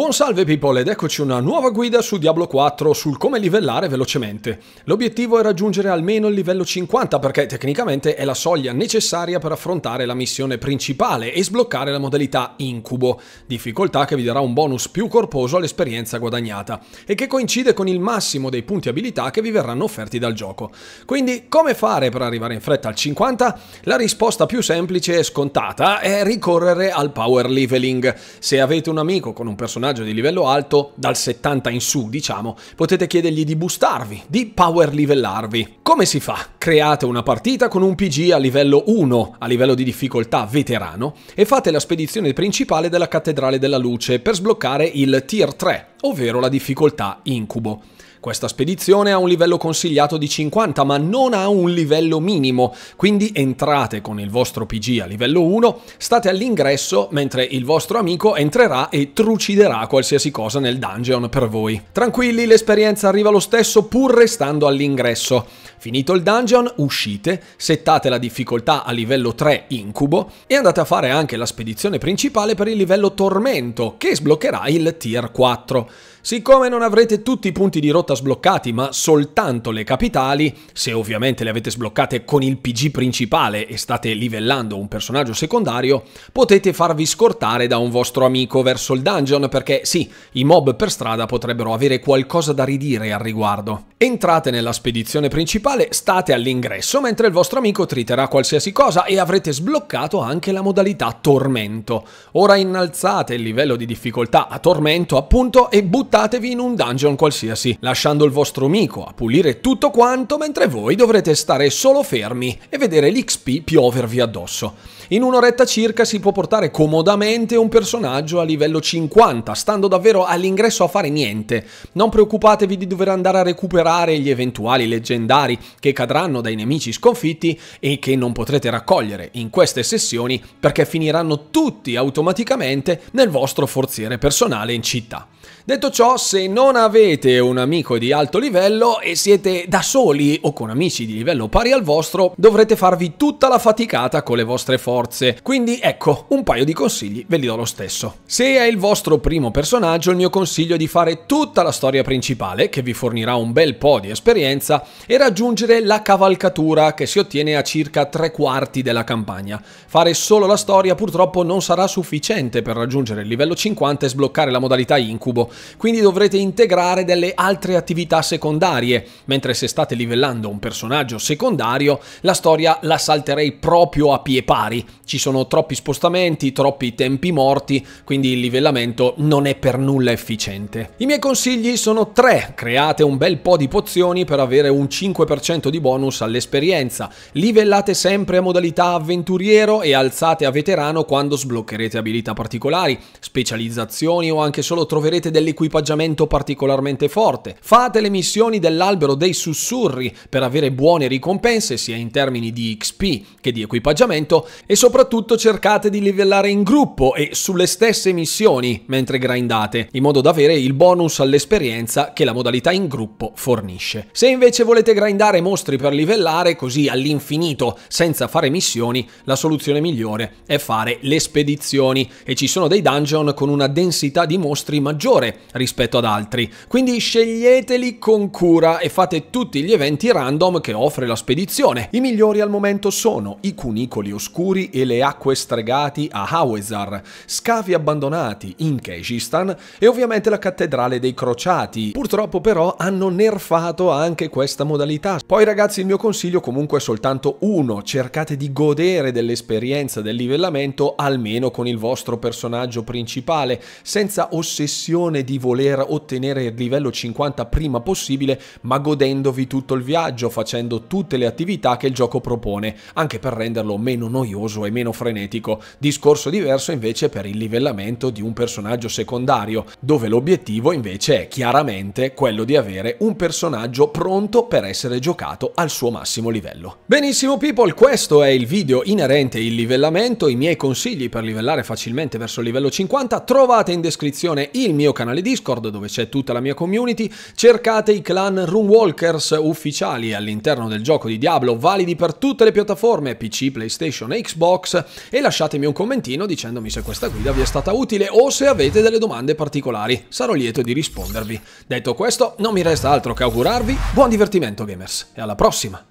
Buon salve people ed eccoci una nuova guida su Diablo 4 sul come livellare velocemente. L'obiettivo è raggiungere almeno il livello 50 perché tecnicamente è la soglia necessaria per affrontare la missione principale e sbloccare la modalità incubo, difficoltà che vi darà un bonus più corposo all'esperienza guadagnata e che coincide con il massimo dei punti abilità che vi verranno offerti dal gioco. Quindi come fare per arrivare in fretta al 50? La risposta più semplice e scontata è ricorrere al power leveling. Se avete un amico con un personaggio personaggio di livello alto, dal 70 in su diciamo, potete chiedergli di boostarvi, di power livellarvi. Come si fa? Create una partita con un PG a livello 1, a livello di difficoltà veterano, e fate la spedizione principale della Cattedrale della Luce per sbloccare il Tier 3, ovvero la difficoltà incubo. Questa spedizione ha un livello consigliato di 50, ma non ha un livello minimo, quindi entrate con il vostro PG a livello 1, state all'ingresso mentre il vostro amico entrerà e truciderà qualsiasi cosa nel dungeon per voi. Tranquilli, l'esperienza arriva lo stesso pur restando all'ingresso. Finito il dungeon, uscite, settate la difficoltà a livello 3 incubo e andate a fare anche la spedizione principale per il livello tormento, che sbloccherà il tier 4. Siccome non avrete tutti i punti di rotta sbloccati, ma soltanto le capitali, se ovviamente le avete sbloccate con il PG principale e state livellando un personaggio secondario, potete farvi scortare da un vostro amico verso il dungeon perché sì, i mob per strada potrebbero avere qualcosa da ridire al riguardo. Entrate nella spedizione principale, state all'ingresso mentre il vostro amico triterà qualsiasi cosa e avrete sbloccato anche la modalità tormento. Ora innalzate il livello di difficoltà a tormento appunto e e buttatevi in un dungeon qualsiasi, lasciando il vostro amico a pulire tutto quanto mentre voi dovrete stare solo fermi e vedere l'XP piovervi addosso. In un'oretta circa si può portare comodamente un personaggio a livello 50, stando davvero all'ingresso a fare niente. Non preoccupatevi di dover andare a recuperare gli eventuali leggendari che cadranno dai nemici sconfitti e che non potrete raccogliere in queste sessioni perché finiranno tutti automaticamente nel vostro forziere personale in città. Detto ciò, se non avete un amico di alto livello e siete da soli o con amici di livello pari al vostro, dovrete farvi tutta la faticata con le vostre forze. Quindi ecco, un paio di consigli ve li do lo stesso. Se è il vostro primo personaggio, il mio consiglio è di fare tutta la storia principale, che vi fornirà un bel po' di esperienza, e raggiungere la cavalcatura che si ottiene a circa tre quarti della campagna. Fare solo la storia purtroppo non sarà sufficiente per raggiungere il livello 50 e sbloccare la modalità incubo turbo, quindi dovrete integrare delle altre attività secondarie, mentre se state livellando un personaggio secondario la storia la salterei proprio a pie pari, ci sono troppi spostamenti, troppi tempi morti, quindi il livellamento non è per nulla efficiente. I miei consigli sono tre, create un bel po' di pozioni per avere un 5% di bonus all'esperienza, livellate sempre a modalità avventuriero e alzate a veterano quando sbloccherete abilità particolari, specializzazioni o anche solo troverete avete dell'equipaggiamento particolarmente forte, fate le missioni dell'albero dei sussurri per avere buone ricompense sia in termini di XP che di equipaggiamento e soprattutto cercate di livellare in gruppo e sulle stesse missioni mentre grindate, in modo da avere il bonus all'esperienza che la modalità in gruppo fornisce. Se invece volete grindare mostri per livellare così all'infinito senza fare missioni, la soluzione migliore è fare le spedizioni e ci sono dei dungeon con una densità di mostri maggiore maggiore rispetto ad altri. Quindi sceglieteli con cura e fate tutti gli eventi random che offre la spedizione. I migliori al momento sono i cunicoli oscuri e le acque stregati a Hawesar, scavi abbandonati in Kyrgyzstan e ovviamente la cattedrale dei crociati. Purtroppo però hanno nerfato anche questa modalità. Poi ragazzi il mio consiglio comunque è soltanto uno, cercate di godere dell'esperienza del livellamento almeno con il vostro personaggio principale, senza ossessioni l'illusione di voler ottenere il livello 50 prima possibile, ma godendovi tutto il viaggio, facendo tutte le attività che il gioco propone, anche per renderlo meno noioso e meno frenetico. Discorso diverso invece per il livellamento di un personaggio secondario, dove l'obiettivo invece è chiaramente quello di avere un personaggio pronto per essere giocato al suo massimo livello. Benissimo people, questo è il video inerente il livellamento, i miei consigli per livellare facilmente verso il livello 50, trovate in descrizione il mio mio canale Discord dove c'è tutta la mia community, cercate i clan Runewalkers ufficiali all'interno del gioco di Diablo, validi per tutte le piattaforme PC, PlayStation e Xbox e lasciatemi un commentino dicendomi se questa guida vi è stata utile o se avete delle domande particolari, sarò lieto di rispondervi. Detto questo, non mi resta altro che augurarvi buon divertimento gamers e alla prossima!